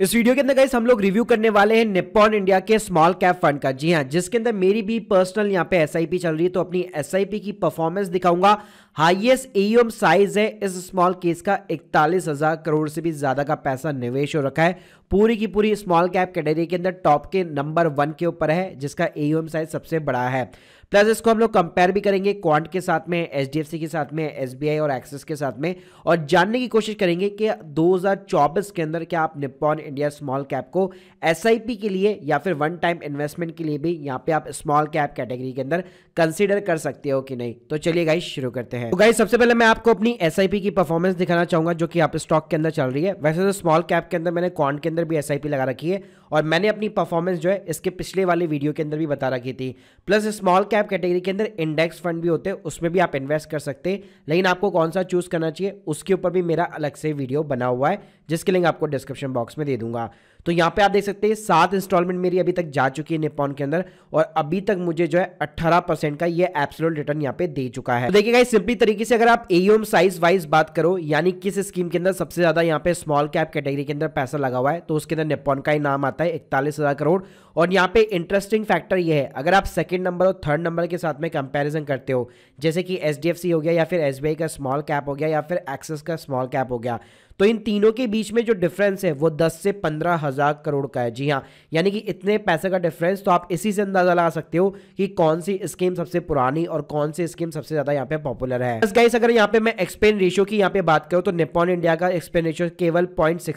इस वीडियो के अंदर गाइस हम लोग रिव्यू करने वाले हैं निप्पॉन इंडिया के स्मॉल कैप फंड का जी हाँ जिसके अंदर मेरी भी पर्सनल यहाँ पे एसआईपी चल रही है तो अपनी एसआईपी की परफॉर्मेंस दिखाऊंगा हाईएस्ट एम साइज है इस स्मॉल केस का इकतालीस हजार करोड़ से भी ज्यादा का पैसा निवेश हो रखा है पूरी की पूरी स्मॉल कैप कैटेगरी के अंदर टॉप के नंबर वन के ऊपर है जिसका एयूएम साइज सबसे बड़ा है प्लस इसको हम लोग कंपेयर भी करेंगे क्वांट के साथ में एच के साथ में एस और एक्सिस के साथ में और जानने की कोशिश करेंगे कि 2024 के अंदर क्या आप निपॉन इंडिया स्मॉल कैप को एस के लिए या फिर वन टाइम इन्वेस्टमेंट के लिए भी यहाँ पे आप स्मॉल कैप कैटेगरी के अंदर कंसिडर कर सकते हो कि नहीं तो चलिए गाइस शुरू करते हैं तो गाइस सबसे पहले मैं आपको अपनी एस की परफॉर्मेंस दिखाना चाहूंगा जो कि आप स्टॉक के अंदर चल रही है वैसे तो स्मॉल कैप के अंदर मैंने क्वांट के अंदर भी एस लगा रखी है और मैंने अपनी परफॉर्मेंस जो है इसके पिछले वाले वीडियो के अंदर भी बता रखी थी plus small cap cap category के अंदर इंडेक्स फंड भी होते हैं उसमें भी आप इन्वेस्ट कर सकते हैं लेकिन आपको कौन सा चूज़ करना चाहिए उसके ऊपर भी मेरा अलग से वीडियो बना हुआ है जिसके लिंक आपको डिस्क्रिप्शन बॉक्स में दे दूंगा तो यहाँ पे आप देख सकते हैं सात इंस्टॉलमेंट मेरी अभी तक जा चुकी है निपॉन के अंदर और अभी तक मुझे जो है अट्ठारह परसेंट का ये एप्सलोट रिटर्न यहाँ पे दे चुका है तो देखिएगा सिंपली तरीके से अगर आप एम साइज वाइज बात करो यानी किस स्कीम के अंदर सबसे ज्यादा यहाँ पे स्मॉल कैप कैटेगरी के अंदर पैसा लगा हुआ है तो उसके अंदर निपॉन का ही नाम आता है इकतालीस करोड़ और यहाँ पे इंटरेस्टिंग फैक्टर ये है अगर आप सेकंड नंबर और थर्ड नंबर के साथ में कंपैरिजन करते हो जैसे कि एच हो गया या फिर एस का स्मॉल कैप हो गया या फिर एक्सेस का स्मॉल कैप हो गया तो इन तीनों के बीच में जो डिफरेंस है वो दस से पंद्रह हज़ार करोड़ का है जी हाँ यानी कि इतने पैसे का डिफरेंस तो आप इसी से अंदाज़ा लगा सकते हो कि कौन सी स्कीम सबसे पुरानी और कौन सी स्कीम सबसे ज़्यादा यहाँ पे पॉपुलर है बस गाइस अगर यहाँ पे मैं एक्सपेन रेशियो की यहाँ पे बात करूँ तो निपॉन इंडिया का एक्सपेन रेशियो केवल पॉइंट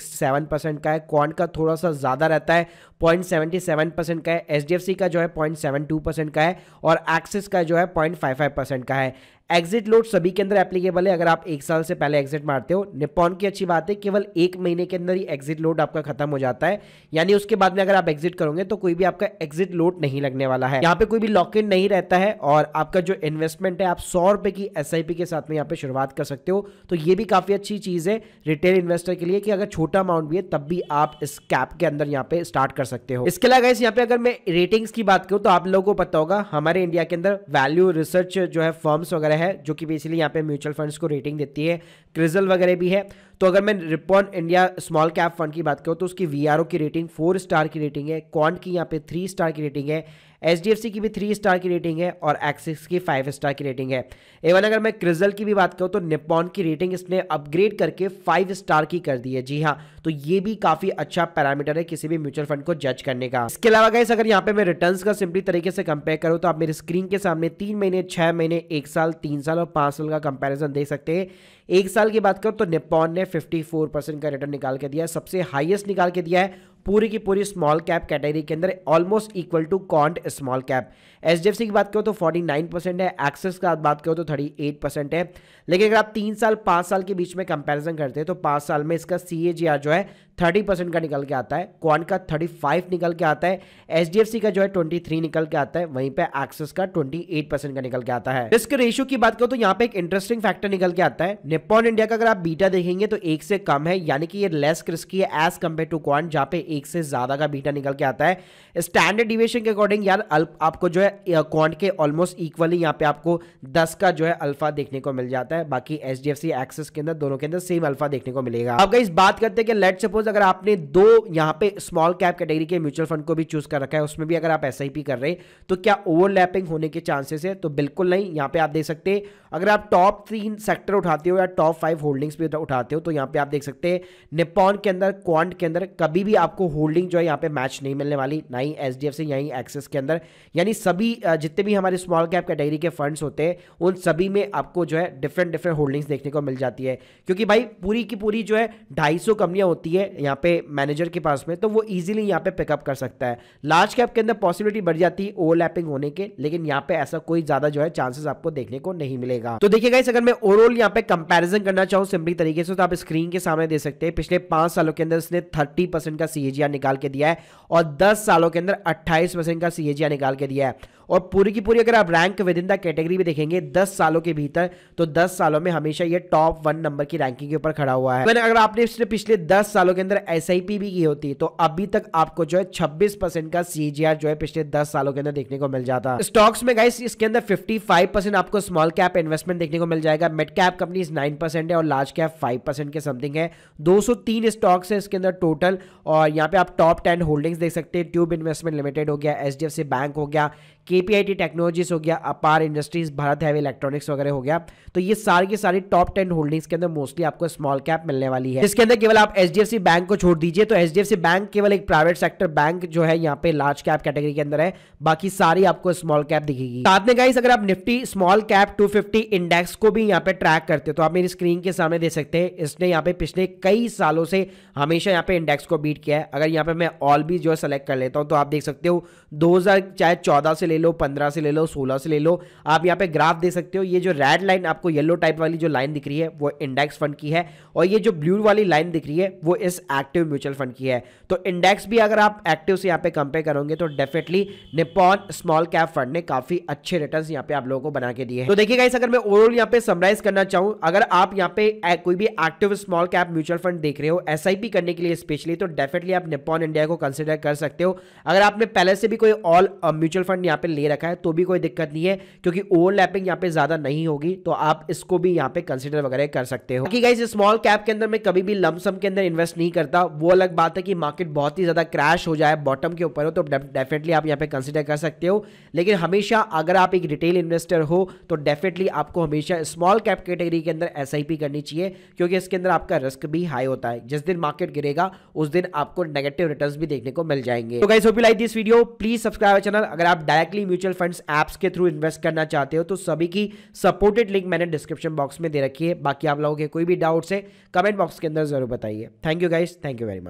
का है क्वांट का थोड़ा सा ज़्यादा रहता है पॉइंट सेवेंटी सेवन परसेंट का है एच डी एफ सी का जो है पॉइंट सेवन टू परसेंट का है और एक्सिस का जो है पॉइंट फाइव फाइव परसेंट का है एग्जिट लोड सभी के अंदर एप्लीकेबल है अगर आप एक साल से पहले एग्जिट मारते हो निपॉन की अच्छी बात है केवल एक महीने के अंदर ही एग्जिट लोड आपका खत्म हो जाता है यानी उसके बाद में अगर आप एग्जिट करोगे तो कोई भी आपका एग्जिट लोड नहीं लगने वाला है यहाँ पे कोई भी लॉक इन नहीं रहता है और आपका जो इन्वेस्टमेंट है आप सौ रुपए की एस के साथ में यहाँ पे शुरुआत कर सकते हो तो ये भी काफी अच्छी चीज है रिटेल इन्वेस्टर के लिए कि अगर छोटा अमाउंट भी है तब भी आप इस कैप के अंदर यहाँ पे स्टार्ट कर सकते हो इसके अलावा यहाँ पे अगर मैं रेटिंग्स की बात करूँ तो आप लोगों को पता होगा हमारे इंडिया के अंदर वैल्यू रिसर्च जो है फॉर्म्स वगैरह है जो कि बेसिकली यहाँ पे म्यूचुअल फंड्स को रेटिंग देती है क्रिजल वगैरह भी है तो अगर मैं Nippon India small cap fund की बात करूँ तो उसकी वी की रेटिंग फोर स्टार की रेटिंग है क्वांट की यहाँ पे थ्री स्टार की रेटिंग है एच की भी थ्री स्टार की रेटिंग है और एक्सिस की फाइव स्टार की रेटिंग है एवन अगर मैं क्रिजल की भी बात करूँ तो निपॉन की रेटिंग इसने अपग्रेड करके फाइव स्टार की कर दी है जी हाँ तो ये भी काफ़ी अच्छा पैरामीटर है किसी भी म्यूचुअल फंड को जज करने का इसके अलावा गैस अगर यहाँ पे मैं रिटर्न का सिंपली तरीके से कंपेयर करूँ तो आप मेरे स्क्रीन के सामने तीन महीने छह महीने एक साल तीन साल और पांच साल का कंपेरिजन देख सकते हैं एक साल की बात करो तो निपॉन ने 54 परसेंट का रिटर्न निकाल के दिया है सबसे हाईएस्ट निकाल के दिया है पूरी की पूरी स्मॉल कैप कैटेगरी के अंदर almost equal to Quant small cap H की बात करो तो 49 परसेंट है एक्सेस का बात करो तो 38 परसेंट है लेकिन अगर आप तीन साल पांच साल के बीच में कंपैरिजन करते हैं तो पांच साल में इसका सी जो है 30 परसेंट का निकल के आता है क्वान का 35 निकल के आता है एच का जो है 23 निकल के आता है वहीं पर एक्सेस का 28 परसेंट का निकल के आता है रिस्क रेशियो की बात करो तो यहाँ पे एक इंटरेस्टिंग फैक्टर निकल के आता है निपॉन इंडिया का अगर आप बीटा देखेंगे तो एक से कम है यानी कि ये लेस रिस्की है एज कंपेयर टू क्वान जहाँ पे एक से ज़्यादा का बीटा निकल के आता है स्टैंडर्ड डिवेशन के अकॉर्डिंग यार अल्प आपको जो है क्वांट के ऑलमोस्ट इक्वली यहाँ पे आपको 10 का जो है अल्फा देखने को मिल जाता है बाकी H D F C Axis के अंदर दोनों के अंदर सेम अल्फा देखने को मिलेगा अब इस बात करते हैं कि लेट सपोज अगर आपने दो यहाँ पे स्मॉल कैप कैटेगरी के म्यूचुअल फंड को भी चूज कर रखा है उसमें भी अगर आप एस कर रहे हैं तो क्या ओवरलैपिंग होने के चांसेस है तो बिल्कुल नहीं यहाँ पे आप देख सकते हैं अगर आप टॉप तीन सेक्टर उठाते हो या टॉप फाइव होल्डिंग्स भी उठाते हो तो यहाँ पे आप देख सकते हैं निपॉन के अंदर क्वांट के अंदर कभी भी आप आपको होल्डिंग जो है यहाँ पे मैच नहीं मिलने वाली ना ही एच डी एफ सी यहीं एक्सेस के अंदर यानी सभी जितने भी हमारे स्मॉल कैप कैटेगरी के फंड्स होते हैं उन सभी में आपको जो है डिफरेंट डिफरेंट होल्डिंग्स देखने को मिल जाती है क्योंकि भाई पूरी की पूरी जो है ढाई सौ कंपनियाँ होती है यहाँ पे मैनेजर के पास में तो वो ईजिली यहाँ पे पिकअप कर सकता है लार्ज कैप के अंदर पॉसिबिलिटी बढ़ जाती है ओवरलैपिंग होने के लेकिन यहाँ पे ऐसा कोई ज्यादा जो है चांसेस आपको देखने को नहीं मिलेगा तो देखिएगा इस अगर मैं ओवरऑल यहाँ पे कंपेरिजन करना चाहूँ सिंपली तरीके से तो आप स्क्रीन के सामने दे सकते हैं पिछले पांच सालों के अंदर इसने थर्टी परसेंट का सी सीएजीआर निकाल के दिया है और दस सालों के अंदर अट्ठाईस परसेंट का सीएजीआर निकाल के दिया है और पूरी की पूरी अगर आप rank within the category भी देखेंगे दस सालों के भीतर तो दस सालों में हमेशा ये टॉप वन नंबर की रैंकिंग के ऊपर खड़ा हुआ है तो अगर आपने इसने पिछले दस सालों के अंदर एस भी की होती तो अभी तक आपको जो है छब्बीस का सी जो है पिछले दस सालों के अंदर देखने को मिल जाता स्टॉक्स में गाइस इसके अंदर फिफ्टी आपको स्मॉल कैप इन्वेस्टमेंट देखने को मिल जाएगा मिड कैप कंपनीज नाइन है और लार्ज कैप फाइव के समथिंग है दो स्टॉक्स है इसके अंदर टोटल और यहाँ पे आप टॉप टेन होल्डिंग्स देख सकते हैं ट्यूब इन्वेस्टमेंट लिमिटेड हो गया एच बैंक हो गया के केपीआईटी टेक्नोलॉजीज हो गया अपार इंडस्ट्रीज भारत हैवी इलेक्ट्रॉनिक्स वगैरह हो गया तो ये सारी की सारी टॉप टेन होल्डिंग्स के अंदर मोस्टली आपको स्मॉल कैप मिलने वाली है इसके अंदर केवल आप एचडीएफसी बैंक को छोड़ दीजिए तो एचडीएफसी बैंक केवल एक प्राइवेट सेक्टर बैंक जो है यहाँ पे लार्ज कैप कैटेगरी के अंदर है बाकी सारी आपको स्मॉल कैप दिखेगी साथ में गाइस अगर आप Nifty small cap two index को भी यहाँ पे ट्रैक करते तो आप मेरी स्क्रीन के सामने देख सकते हैं इसने यहाँ पे पिछले कई सालों से हमेशा यहाँ पे इंडेक्स को बीट किया है अगर यहाँ पे मैं ऑल भी जो है सेलेक्ट कर लेता हूँ तो आप देख सकते हो दो चाहे चौदह से ले लो लो पंद्रह से ले लो सोलह से ले लो आप यहाँ पे ग्राफ दे सकते हो ये जो रेड लाइन आपको येलो टाइप वाली जो लाइन दिख रही है वो इंडेक्स फंड की है और ये जो ब्लू वाली लाइन दिख रही है वो इस एक्टिव म्यूचुअल फंड की है तो इंडेक्स भी अगर आप एक्टिव से यहाँ पे कंपेयर करोगे तो definitely Nippon small cap fund ने काफी अच्छे रिटर्न यहाँ पे आप लोगों को बना के दिए तो देखिए गाइस अगर मैं ओवरऑल यहाँ पे समराइज करना चाहूँ अगर आप यहाँ पे कोई भी active small cap mutual fund देख रहे हो एस करने के लिए स्पेशली तो डेफिनेटली आप निपॉन इंडिया को कंसिडर कर सकते हो अगर आपने पहले से भी कोई ऑल म्यूचुअल फंड यहाँ पे ले रखा है तो भी कोई दिक्कत नहीं है क्योंकि ओवरलैपिंग यहाँ पे ज़्यादा नहीं होगी तो आप इसको भी यहाँ पे कंसिडर वगैरह कर सकते हो कि गाइज स्मॉल कैप के अंदर मैं कभी भी लमसम के अंदर इन्वेस्ट नहीं करता वो अलग बात है कि मार्केट बहुत ही ज़्यादा क्रैश हो जाए बॉटम के ऊपर हो तो डेफिनेटली आप यहाँ पे कंसिडर कर सकते हो लेकिन हमेशा अगर आप एक रिटेल इन्वेस्टर हो तो डेफिनेटली आपको हमेशा स्मॉल कैप कैटेगरी के अंदर एस करनी चाहिए क्योंकि इसके अंदर आपका रिस्क भी हाई होता है जिस दिन मार्केट गिरेगा उस दिन आपको नेगेटिव रिटर्न भी देखने को मिल जाएंगे तो guys hope you like this video please subscribe channel अगर आप डायरेक्टली म्यूचुअल फंड्स ऐप्स के थ्रू इन्वेस्ट करना चाहते हो तो सभी की सपोर्टेड लिंक मैंने डिस्क्रिप्शन बॉक्स में दे रखी है बाकी आप लोगों के कोई भी डाउट्स है कमेंट बॉक्स के अंदर जरूर बताइए thank you guys thank you very much